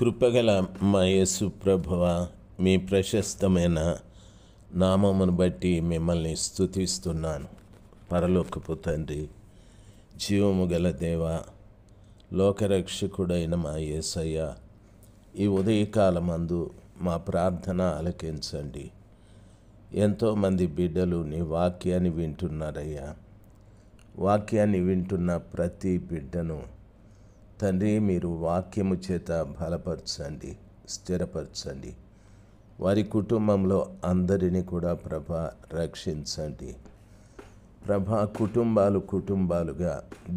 కృపగల మా యేసు ప్రభువ మీ ప్రశస్తమైన నామమును బట్టి మిమ్మల్ని స్థుతిస్తున్నాను పరలోకపు తండ్రి జీవము గల దేవ లోకరక్షకుడైన మా యేసయ్య ఈ ఉదయకాలమందు మా ప్రార్థన ఆలకించండి ఎంతోమంది బిడ్డలు నీ వాక్యాన్ని వింటున్నారయ్యా వాక్యాన్ని వింటున్న ప్రతి బిడ్డను తండ్రి మీరు వాక్యము చేత బలపరచండి స్థిరపరచండి వారి కుటుంబంలో అందరినీ కూడా ప్రభ రక్షించండి ప్రభ కుటుంబాలు కుటుంబాలుగా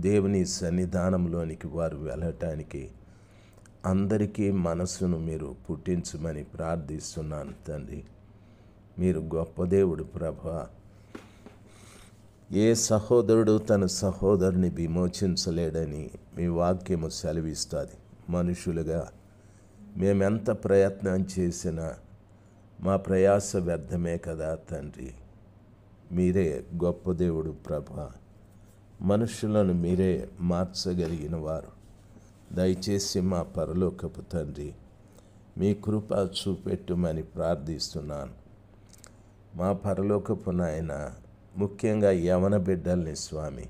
దేవుని సన్నిధానంలోనికి వారు వెళ్ళటానికి అందరికీ మనస్సును మీరు పుట్టించమని ప్రార్థిస్తున్నాను తండ్రి మీరు గొప్ప దేవుడు ప్రభ ఏ సహోదరుడు తన సహోదరుని విమోచించలేడని మీ వాక్యము సెలవిస్తుంది మనుషులుగా మేమెంత ప్రయత్నం చేసినా మా ప్రయాస వ్యర్థమే కదా తండ్రి మీరే గొప్ప దేవుడు ప్రభ మనుషులను మీరే మార్చగలిగిన వారు దయచేసి మా పరలోకపు తండ్రి మీ కృప చూపెట్టుమని ప్రార్థిస్తున్నాను మా పరలోకపు నాయన ముఖ్యంగా యవన బిడ్డల్ని స్వామి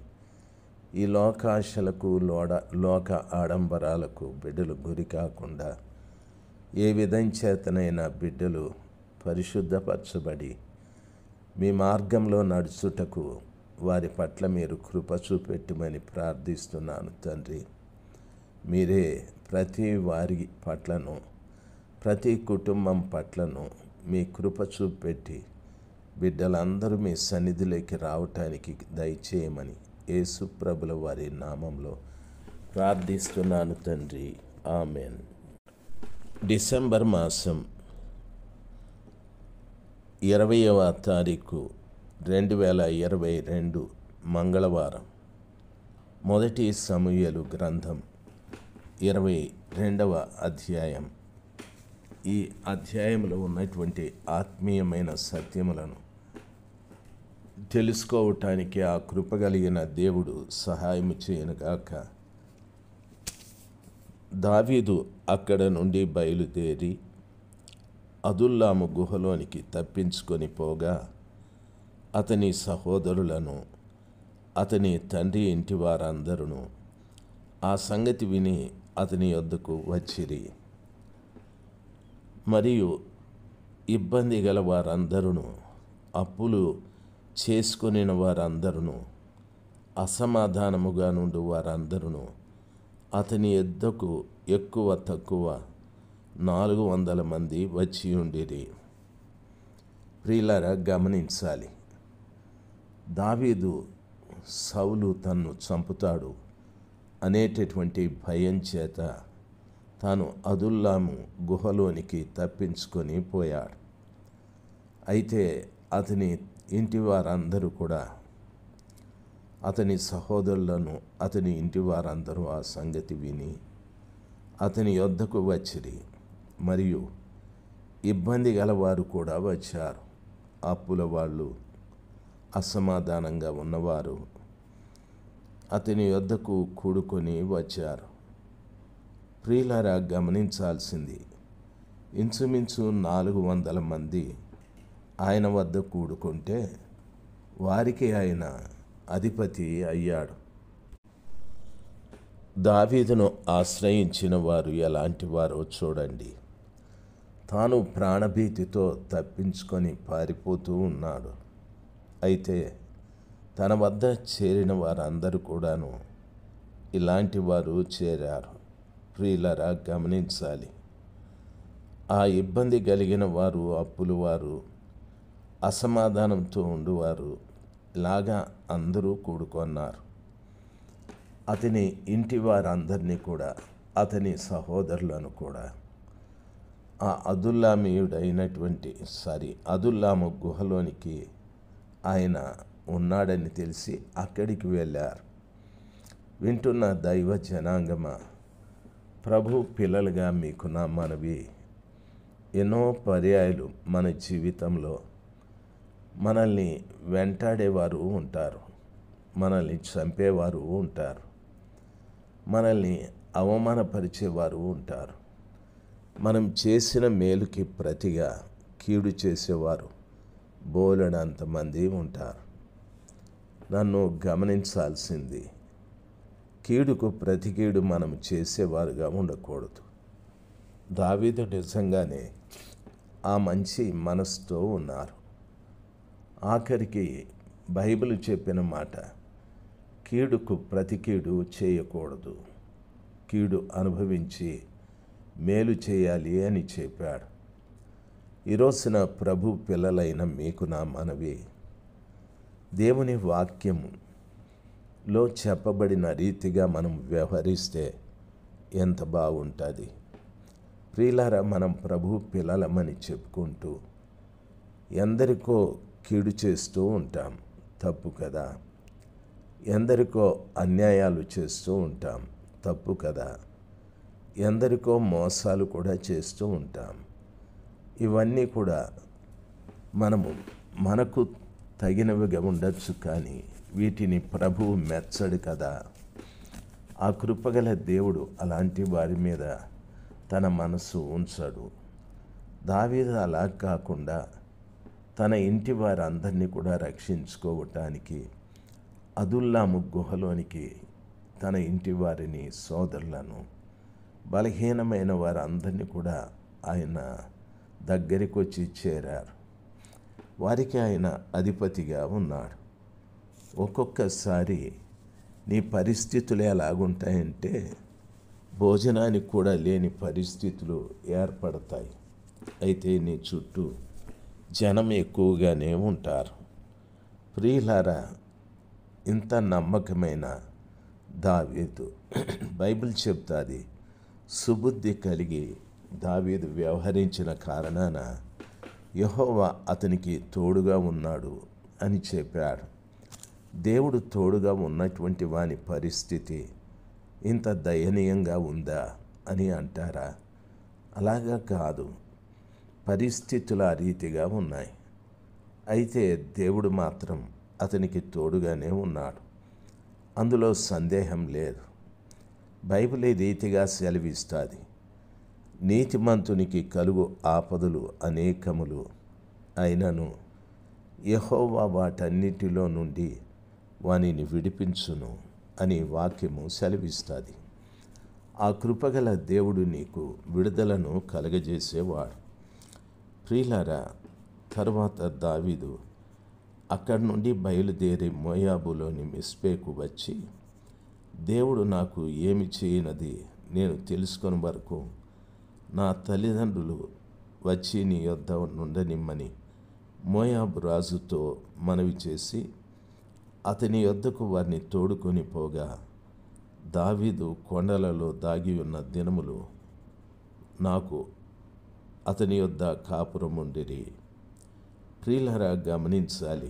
ఈ లోకాశలకు లోడ లోక ఆడంబరాలకు బిడ్డలు గురి కాకుండా ఏ విధం చేతనైనా బిడ్డలు పరిశుద్ధపరచబడి మీ మార్గంలో నడుచుటకు వారి పట్ల మీరు కృప చూపెట్టమని ప్రార్థిస్తున్నాను తండ్రి మీరే ప్రతి వారి పట్లను ప్రతి కుటుంబం పట్లను మీ కృప చూపెట్టి బిడ్డలందరూ మీ సన్నిధిలోకి రావటానికి దయచేయమని యేసుప్రభుల వారి నామంలో ప్రార్థిస్తున్నాను తండ్రి ఆమెన్ డిసెంబర్ మాసం ఇరవైవ తారీఖు రెండు వేల ఇరవై రెండు మంగళవారం మొదటి సమూహలు గ్రంథం ఇరవై రెండవ అధ్యాయం ఈ అధ్యాయంలో ఉన్నటువంటి ఆత్మీయమైన సత్యములను తెలుసుకోవటానికి ఆ కృపగలిగిన దేవుడు సహాయం చేయనుగాక దావీదు అక్కడ నుండి బయలుదేరి అదుల్లాము గుహలోనికి తప్పించుకొని పోగా అతని సహోదరులను అతని తండ్రి ఇంటి వారందరూ ఆ సంగతి విని అతని వద్దకు వచ్చిరి మరియు ఇబ్బంది గల వారందరూ అప్పులు చేసుకుని వారందరూ అసమాధానముగా నుండి వారందరూ అతని ఎద్దకు ఎక్కువ తక్కువ నాలుగు వందల మంది వచ్చి ఉండేది ప్రియులారా గమనించాలి దావీదు సౌలు తన్ను చంపుతాడు అనేటటువంటి భయం చేత తాను అదుల్లాము గుహలోనికి తప్పించుకొని పోయాడు అయితే అతని ఇంటి వారందరూ కూడా అతని సహోదరులను అతని ఇంటి వారందరూ ఆ సంగతి విని అతని యొద్దకు వచ్చిరి మరియు ఇబ్బంది గలవారు కూడా వచ్చారు అప్పుల వాళ్ళు అసమాధానంగా ఉన్నవారు అతని యొద్దకు కూడుకొని వచ్చారు ప్రియులారా గమనించాల్సింది ఇంచుమించు నాలుగు వందల మంది ఆయన వద్ద కూడుకుంటే వారికి ఆయన అధిపతి అయ్యాడు దావీదును ఆశ్రయించిన వారు ఎలాంటి వారో చూడండి తాను ప్రాణభీతితో తప్పించుకొని పారిపోతూ ఉన్నాడు అయితే తన వద్ద చేరిన వారందరూ కూడాను ఇలాంటి వారు చేరారు ప్రియులరా గమనించాలి ఆ ఇబ్బంది కలిగిన వారు అప్పులు వారు అసమాధానంతో ఉండువారు లాగా అందరూ కూడుకొన్నారు అతని ఇంటి వారందరినీ కూడా అతని సహోదరులను కూడా ఆ అదుల్లామీయుడైనటువంటి సారీ అదుల్లాము గుహలోనికి ఆయన ఉన్నాడని తెలిసి అక్కడికి వెళ్ళారు వింటున్న దైవ జనాంగమ ప్రభు పిల్లలుగా మీకు నా మనవి ఎన్నో పర్యాయాలు మన జీవితంలో మనల్ని వెంటాడేవారు ఉంటారు మనల్ని చంపేవారు ఉంటారు మనల్ని అవమానపరిచేవారు ఉంటారు మనం చేసిన మేలుకి ప్రతిగా కీడు చేసేవారు బోలెడంతమంది ఉంటారు నన్ను గమనించాల్సింది కీడుకు ప్రతి కీడు మనం చేసేవారుగా ఉండకూడదు దావీదు నిజంగానే ఆ మంచి మనసుతో ఉన్నారు ఆఖరికి బైబిల్ చెప్పిన మాట కీడుకు ప్రతి కీడు చేయకూడదు కీడు అనుభవించి మేలు చేయాలి అని చెప్పాడు ఈరోజున ప్రభు పిల్లలైన మీకు నా మనవి దేవుని వాక్యములో చెప్పబడిన రీతిగా మనం వ్యవహరిస్తే ఎంత బాగుంటుంది ప్రియులారా మనం ప్రభు పిల్లలమని చెప్పుకుంటూ ఎందరికో కీడు చేస్తూ ఉంటాం తప్పు కదా ఎందరికో అన్యాయాలు చేస్తూ ఉంటాం తప్పు కదా ఎందరికో మోసాలు కూడా చేస్తూ ఉంటాం ఇవన్నీ కూడా మనము మనకు తగినవిగా ఉండొచ్చు కానీ వీటిని ప్రభువు మెచ్చడు కదా ఆ కృపగల దేవుడు అలాంటి వారి మీద తన మనసు ఉంచడు దావీద అలా కాకుండా తన ఇంటి వారందరినీ కూడా రక్షించుకోవటానికి అదుల్లాము గుహలోనికి తన ఇంటి వారిని సోదరులను బలహీనమైన వారందరినీ కూడా ఆయన దగ్గరికి వచ్చి చేరారు వారికి ఆయన అధిపతిగా ఉన్నాడు ఒక్కొక్కసారి నీ పరిస్థితులు ఎలాగుంటాయంటే భోజనానికి కూడా లేని పరిస్థితులు ఏర్పడతాయి అయితే నీ చుట్టూ జనం ఎక్కువగానే ఉంటారు ప్రియులార ఇంత నమ్మకమైన దావేదు బైబిల్ చెప్తాది సుబుద్ధి కలిగి దావేదు వ్యవహరించిన కారణాన యహోవా అతనికి తోడుగా ఉన్నాడు అని చెప్పాడు దేవుడు తోడుగా ఉన్నటువంటి వాని పరిస్థితి ఇంత దయనీయంగా ఉందా అని అంటారా అలాగా కాదు పరిస్థితుల రీతిగా ఉన్నాయి అయితే దేవుడు మాత్రం అతనికి తోడుగానే ఉన్నాడు అందులో సందేహం లేదు బైబిల్ ఈ రీతిగా సెలవిస్తుంది నీతిమంతునికి కలుగు ఆపదలు అనేకములు అయినను యహోవా వాటన్నిటిలో నుండి వానిని విడిపించును అని వాక్యము సెలవిస్తుంది ఆ కృపగల దేవుడు నీకు విడుదలను కలగజేసేవాడు ప్రియులారా తర్వాత దావీదు అక్కడి నుండి బయలుదేరి మోయాబులోని మిస్పేకు వచ్చి దేవుడు నాకు ఏమి చేయనది నేను తెలుసుకుని వరకు నా తల్లిదండ్రులు వచ్చి నీ యొద్ద నుండనిమ్మని మోయాబు రాజుతో మనవి చేసి అతని యొద్దకు వారిని తోడుకొని పోగా దావీదు కొండలలో దాగి ఉన్న దినములు నాకు అతని యొద్ద కాపురముండిరి ప్రియులరా గమనించాలి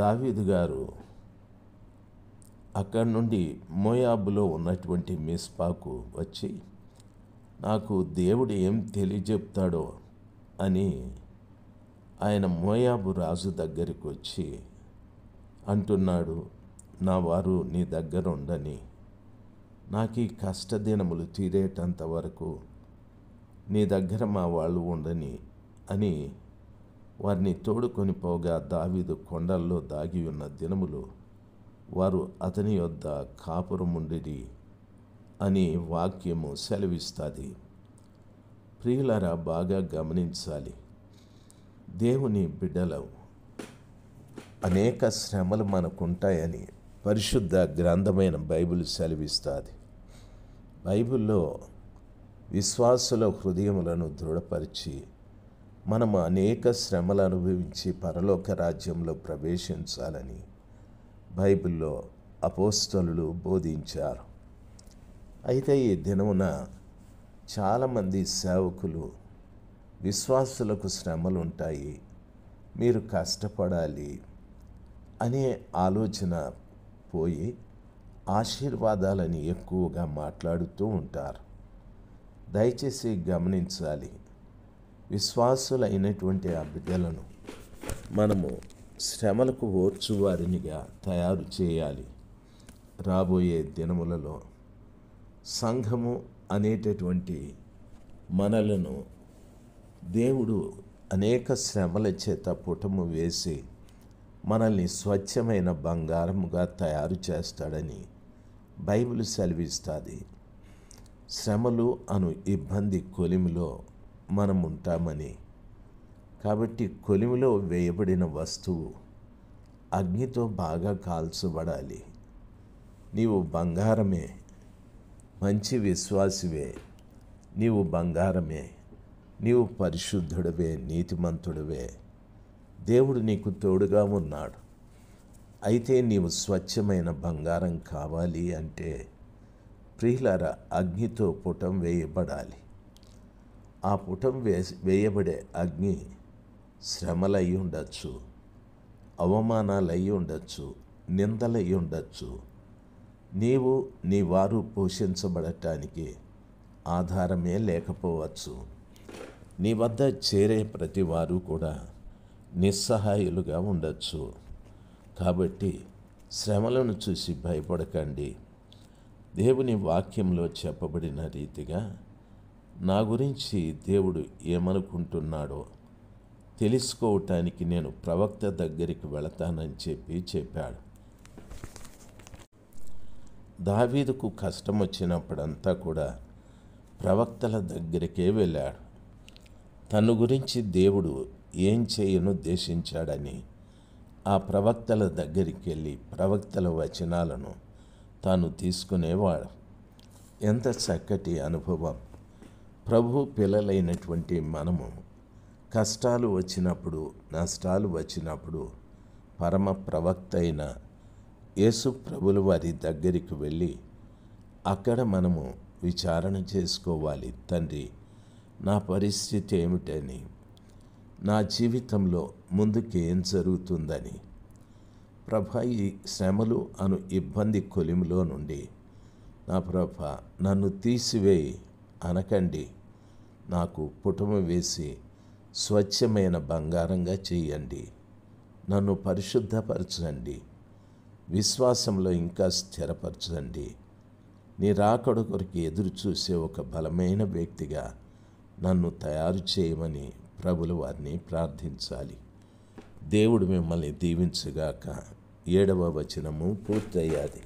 దావీదు గారు అక్కడి నుండి మోయాబులో ఉన్నటువంటి మిస్పాకు వచ్చి నాకు దేవుడు ఏం తెలియజెప్తాడో అని ఆయన మోయాబు రాజు దగ్గరికి వచ్చి అంటున్నాడు నా వారు నీ దగ్గర ఉండని నాకు ఈ కష్టదినములు తీరేటంత వరకు నీ దగ్గర మా వాళ్ళు ఉండని అని వారిని తోడుకొని పోగా దావీదు కొండల్లో దాగి ఉన్న దినములు వారు అతని యొద్ద కాపురముండిరి అని వాక్యము సెలవిస్తుంది ప్రియులరా బాగా గమనించాలి దేవుని బిడ్డలవు అనేక శ్రమలు మనకుంటాయని పరిశుద్ధ గ్రంథమైన బైబిల్ సెలవిస్తుంది బైబిల్లో విశ్వాసుల హృదయములను దృఢపరిచి మనము అనేక శ్రమలు అనుభవించి పరలోక రాజ్యంలో ప్రవేశించాలని బైబిల్లో అపోస్తలు బోధించారు అయితే ఈ దినమున చాలామంది సేవకులు విశ్వాసులకు శ్రమలు ఉంటాయి మీరు కష్టపడాలి అనే ఆలోచన పోయి ఆశీర్వాదాలని ఎక్కువగా మాట్లాడుతూ ఉంటారు దయచేసి గమనించాలి విశ్వాసులైనటువంటి ఆ బిడ్డలను మనము శ్రమలకు ఓర్చువారినిగా తయారు చేయాలి రాబోయే దినములలో సంఘము అనేటటువంటి మనలను దేవుడు అనేక శ్రమల చేత పుటము వేసి మనల్ని స్వచ్ఛమైన బంగారముగా తయారు చేస్తాడని బైబిల్ సెలవిస్తుంది శ్రమలు అను ఇబ్బంది కొలిమిలో మనం ఉంటామని కాబట్టి కొలిమిలో వేయబడిన వస్తువు అగ్నితో బాగా కాల్చబడాలి నీవు బంగారమే మంచి విశ్వాసివే నీవు బంగారమే నీవు పరిశుద్ధుడవే నీతిమంతుడవే దేవుడు నీకు తోడుగా ఉన్నాడు అయితే నీవు స్వచ్ఛమైన బంగారం కావాలి అంటే ప్రియులార అగ్నితో పుటం వేయబడాలి ఆ పుటం వే వేయబడే అగ్ని శ్రమలయ్యి ఉండొచ్చు అవమానాలయ్యి ఉండొచ్చు నిందలయ్యి ఉండొచ్చు నీవు నీ వారు పోషించబడటానికి ఆధారమే లేకపోవచ్చు నీ వద్ద చేరే ప్రతి వారు కూడా నిస్సహాయులుగా ఉండొచ్చు కాబట్టి శ్రమలను చూసి భయపడకండి దేవుని వాక్యంలో చెప్పబడిన రీతిగా నా గురించి దేవుడు ఏమనుకుంటున్నాడో తెలుసుకోవటానికి నేను ప్రవక్త దగ్గరికి వెళతానని చెప్పి చెప్పాడు దావీదుకు కష్టం వచ్చినప్పుడంతా కూడా ప్రవక్తల దగ్గరికే వెళ్ళాడు తను గురించి దేవుడు ఏం చేయను ఉద్దేశించాడని ఆ ప్రవక్తల దగ్గరికి వెళ్ళి ప్రవక్తల వచనాలను తాను తీసుకునేవాడు ఎంత చక్కటి అనుభవం ప్రభు పిల్లలైనటువంటి మనము కష్టాలు వచ్చినప్పుడు నష్టాలు వచ్చినప్పుడు పరమ ప్రవక్త అయిన యేసు ప్రభుల వారి దగ్గరికి వెళ్ళి అక్కడ మనము విచారణ చేసుకోవాలి తండ్రి నా పరిస్థితి ఏమిటని నా జీవితంలో ముందుకు జరుగుతుందని ప్రభ ఈ శ్రమలు అను ఇబ్బంది కొలిమిలో నుండి నా ప్రభ నన్ను తీసివేయి అనకండి నాకు పుటమ వేసి స్వచ్ఛమైన బంగారంగా చేయండి నన్ను పరిశుద్ధపరచండి విశ్వాసంలో ఇంకా స్థిరపరచండి నీ రాకడ కొరకు ఎదురు చూసే ఒక బలమైన వ్యక్తిగా నన్ను తయారు చేయమని ప్రభులు వారిని ప్రార్థించాలి దేవుడు మిమ్మల్ని దీవించుగాక ఏడవ వచనము పూర్తయ్యాది